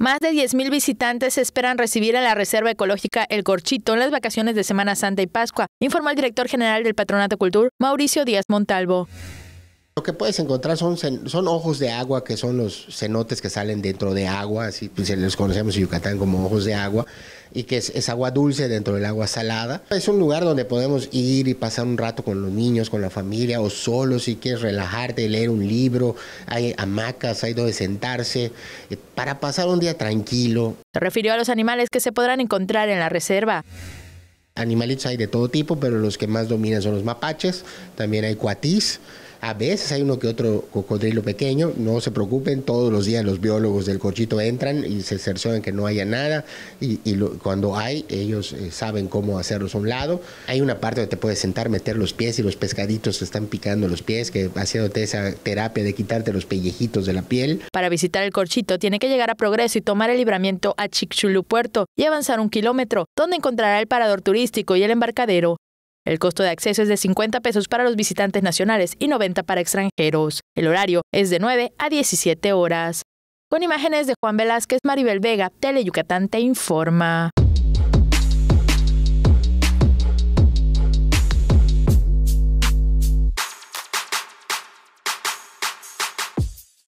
Más de 10.000 visitantes esperan recibir en la Reserva Ecológica El Corchito en las vacaciones de Semana Santa y Pascua, informó el director general del Patronato Cultur, Mauricio Díaz Montalvo. Lo que puedes encontrar son, son ojos de agua, que son los cenotes que salen dentro de agua, así pues, los conocemos en Yucatán como ojos de agua, y que es, agua dulce dentro del agua salada. Es un lugar donde podemos ir y pasar un rato con los niños, con la familia, o solo si quieres relajarte, leer un libro, hay hamacas, hay donde sentarse, eh, para pasar un día tranquilo. Se refirió a los animales que se podrán encontrar en la reserva animalitos hay de todo tipo, pero los que más dominan son los mapaches, también hay cuatís, a veces hay uno que otro cocodrilo pequeño, no se preocupen, todos los días los biólogos del corchito entran y se cercioran que no haya nada y, cuando hay, ellos eh, saben cómo hacerlos a un lado. Hay una parte donde te puedes sentar, meter los pies y los pescaditos te están picando los pies, que haciéndote esa terapia de quitarte los pellejitos de la piel. Para visitar el corchito tiene que llegar a Progreso y tomar el libramiento a Chicxulub Puerto y avanzar un kilómetro, donde encontrará el parador turístico y el embarcadero. El costo de acceso es de 50 pesos para los visitantes nacionales y 90 para extranjeros. El horario es de 9 a 17 horas. Con imágenes de Juan Velázquez, Maribel Vega, Tele Yucatán te informa.